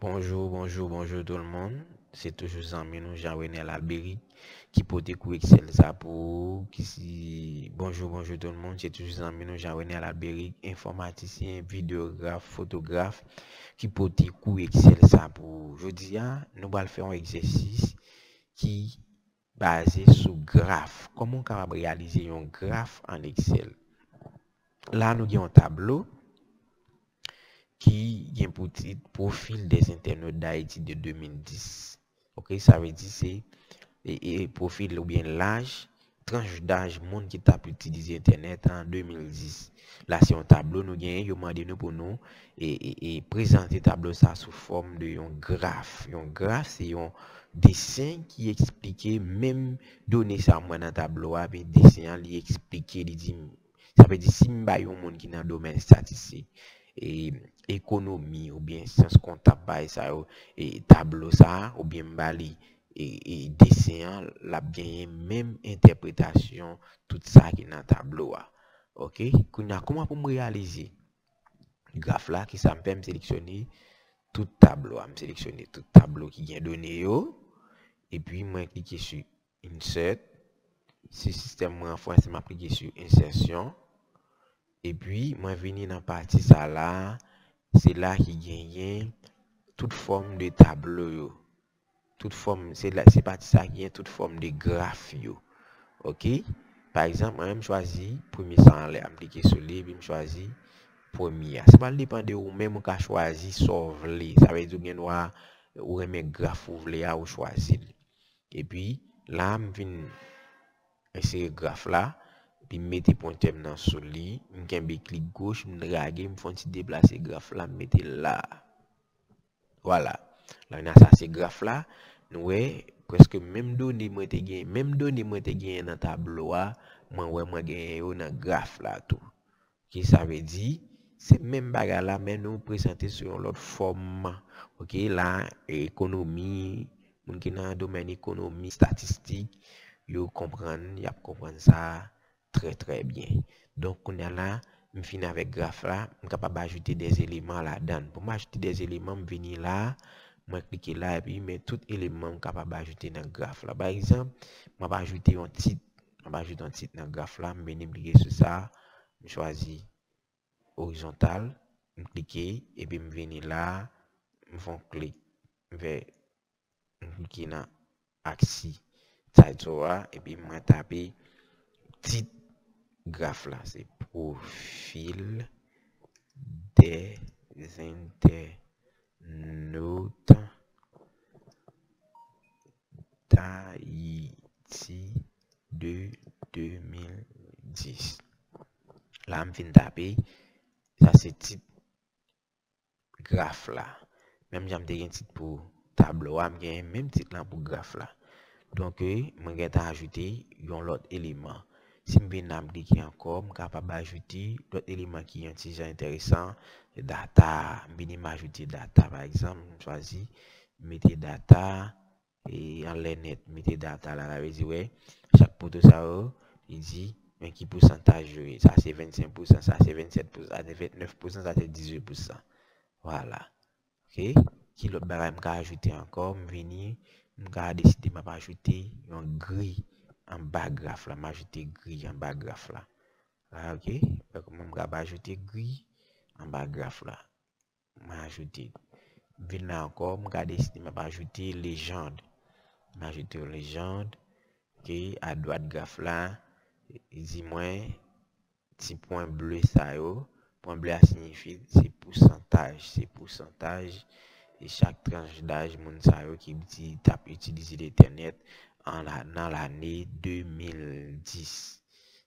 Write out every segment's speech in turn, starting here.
Bonjour, bonjour, bonjour tout le monde. C'est toujours Jean-Benoît Jean-René Labéry qui peut découer que c'est le sapeau. Bonjour, bonjour tout le monde. C'est toujours Jean-Benoît Jean-René Labéry informaticien, videographe, photographe qui peut découer que c'est le sapeau. Je dis ya, nous allons faire un exercice qui... Baze sou graf. Koman kan ap realize yon graf an Excel? La nou gen yon tablo. Ki gen pou tit profil des interneur da eti de 2010. Ok, sa ve di se. E profil ou bien lanj. tranj danj moun ki tap uti dizi internet an 2010. La se yon tablo nou gen, yon mande nou pou nou, e prezante tablo sa sou form de yon graf. Yon graf se yon desen ki eksplike, menm donen sa mwen nan tablo apen desen, li eksplike, li di, sa pe di sim ba yon moun ki nan domen statise. E ekonomi ou bien sens kon tap ba e sa yo, e tablo sa ou bien bali, E, e deseyan la pgenye menm interpretasyon tout sa ki nan tablo wa. Ok, kou nya kouman pou m realize. Graf la ki sa mpe m seleksyoni tout tablo wa. M seleksyoni tout tablo ki gen donye yo. E pi mwen klike su insert. Se sistem mwen fwansi mwen klike su insertion. E pi mwen veni nan parti sa la. Se la ki gen gen tout form de tablo yo. Tout form, se pati sa gen, tout form de graf yo. Ok. Par exemple, an mè mè chwazi, premi san lè, mè dike soli, bi mè chwazi, premi ya. Se pa li pande ou mè mè mè ka chwazi, sor vle. Sa rezon gen wè, ou mè graf ou vle ya ou chwazi. E pi, la mè vin, ese graf la, bi mè te ponte mè nan soli, mè gen bi klik goch, mè drage, mè fonsi deplase graf la, mè te la. Wala. La yon a sa se graf la, nou e, kweske mem don di mwete gen, mem don di mwete gen nan tablo a, mwen wè mwen gen yo nan graf la tou. Ki sa ve di, se mem baga la, men nou prezante sur yon lot form, ok, la, ekonomi, mwen ki nan domen ekonomi, statistik, yo kompran, yap kompran sa, tre tre bien. Donk kwen yon la, m fina ve graf la, m kapaba ajuti dez eleman la dan. Pou m ajuti dez eleman, m veni la, mwen klike la epi yon men tout elemen mwen kapap ajoute nan graf la. Ba exemple, mwen ap ajoute yon tit nan graf la, mwen meni blike sou sa mwen chwazi orizontal, mwen klike epi mwen veni la mwen fwen klike mwen klike nan aksi, sa yon towa epi mwen tabi tit graf la. Se profil de zente notan Ta, yi, si, de, de, mil, dis. La, m fin tabi. La, se tit graf la. Mem janm de gen tit pou tablo. Wa, m gen men tit lan pou graf la. Donke, m gen tan ajuti yon lot eleman. Si m ven nan blik yon kom, grafa ba ajuti, lot eleman ki yon ti jan enteresan, data, m veni ma ajuti data. Par exemple, m choazi meti data yon. E yon lè net, mè te data la la. Vezi we, chak poutou sa ou, e di, mè ki pousantaj we. Sa se 25%, sa se 27%, sa se 29%, sa se 18%. Wala. Kè, ki lò bè la, mè ka ajouté ankon, mè veni, mè ka adesite mè pa ajouté yon gri an bagraf la. Mè ajouté gri an bagraf la. Wala, kè? Mè mè ka ajouté gri an bagraf la. Mè ajouté. Veni ankon, mè ka adesite mè pa ajouté lejande. nan jete ou lejande, ki, a doat graf lan, zi mwen, ti point ble sa yo, point ble a signifi, se pou santaj, se pou santaj, e chak tranj daj, moun sa yo, ki mti tap etilizi de tenet, nan l'anè 2010.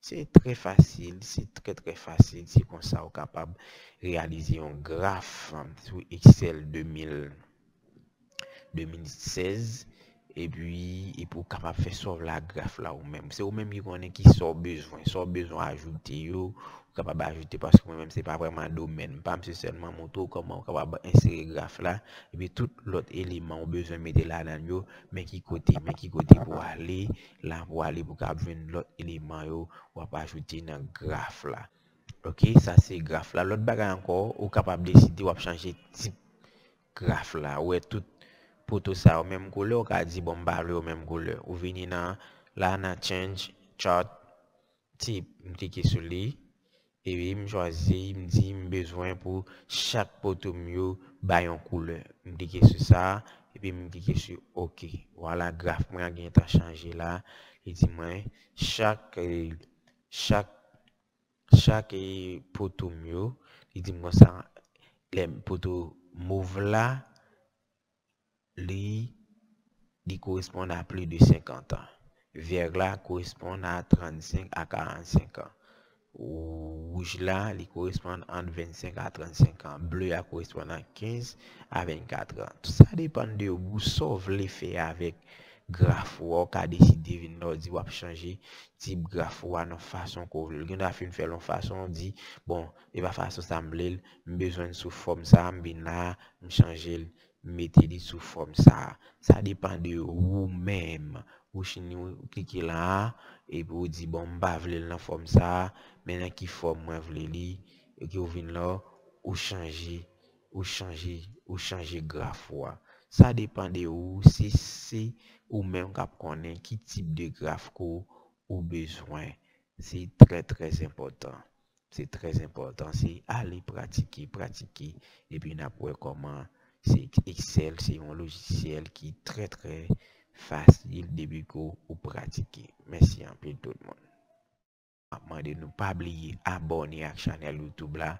Se tre fasil, se tre tre fasil, se kon sa ou kapab, realizi yon graf, sou Excel 2016, epi pou kapap fe sor la graf la ou menm. Se ou menm ki konen ki sor bezon, sor bezon ajouti yo, ou kapap ba ajouti paskou menm se pa preman domen. Mpam se selman moutou koman ou kapap ba inseri graf la, epi tout lot eleman ou bezon mede la nan yo, menk yi koti, menk yi koti pou wali, la pou wali pou kapven lot eleman yo wap ajouti nan graf la. Ok, sa se graf la. Lot baga anko ou kapap de siti wap chanje tip graf la. Ou e tout... pou tou sa ou menm koule, ou ka di bon ba le ou menm koule. Ou vini nan, la nan change chart tip, m dike sou li, e bi wi m jwazi, m di m bezwen pou chak pou tou myou bayon koule. M dike sou sa, e bi m dike sou ok. Wala, graf mwen a gen ta chanji la, e di mwen chak e, e pou tou myou, e di m konsan pou tou move la, Li, li koresponde a pli de 50 an. Ver la, koresponde a 35 a 45 an. Ou wouj la, li koresponde an 25 a 35 an. Ble, ya koresponde a 15 a 24 an. Tou sa depande yo, ou sov le fey avik graf wou, ka desi devine nou di wap chanje, tip graf wou an ou fason kou. L gen da fin fè l ou fason, di, bon, e wap fason sa mle, mbezwen sou fòm sa, mbe na, mchanje l. Metè di sou fòm sa. Sa depan de ou mèm. Ou chen yon kike lan a. E pou di bon mba vle lan fòm sa. Mè nan ki fòm mwen vle li. E ki ou vin la. Ou chanje. Ou chanje graf wwa. Sa depan de ou. Si se ou mèm kap konen. Ki tip de graf ko ou bezwen. Si tre tre sempotan. Se tre sempotan. Si se alè pratike. Pratike. E pi na pouè e koman. Se Excel se yon logisyel ki tre tre fasyil debi ko ou pratike. Mèsi anpil tout moun. Amman de nou pa bli abonye ak chanel Youtube la.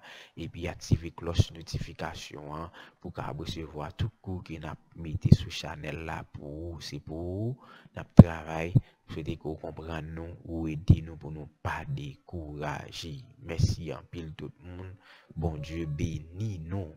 E pi ative klos notifikasyon an. Pou ka abose vwa tout kou ki nap mette sou chanel la pou ou se pou ou nap trabay. Pou se dekou kompran nou ou eti nou pou nou pa dekouraji. Mèsi anpil tout moun. Bon Dieu beni nou.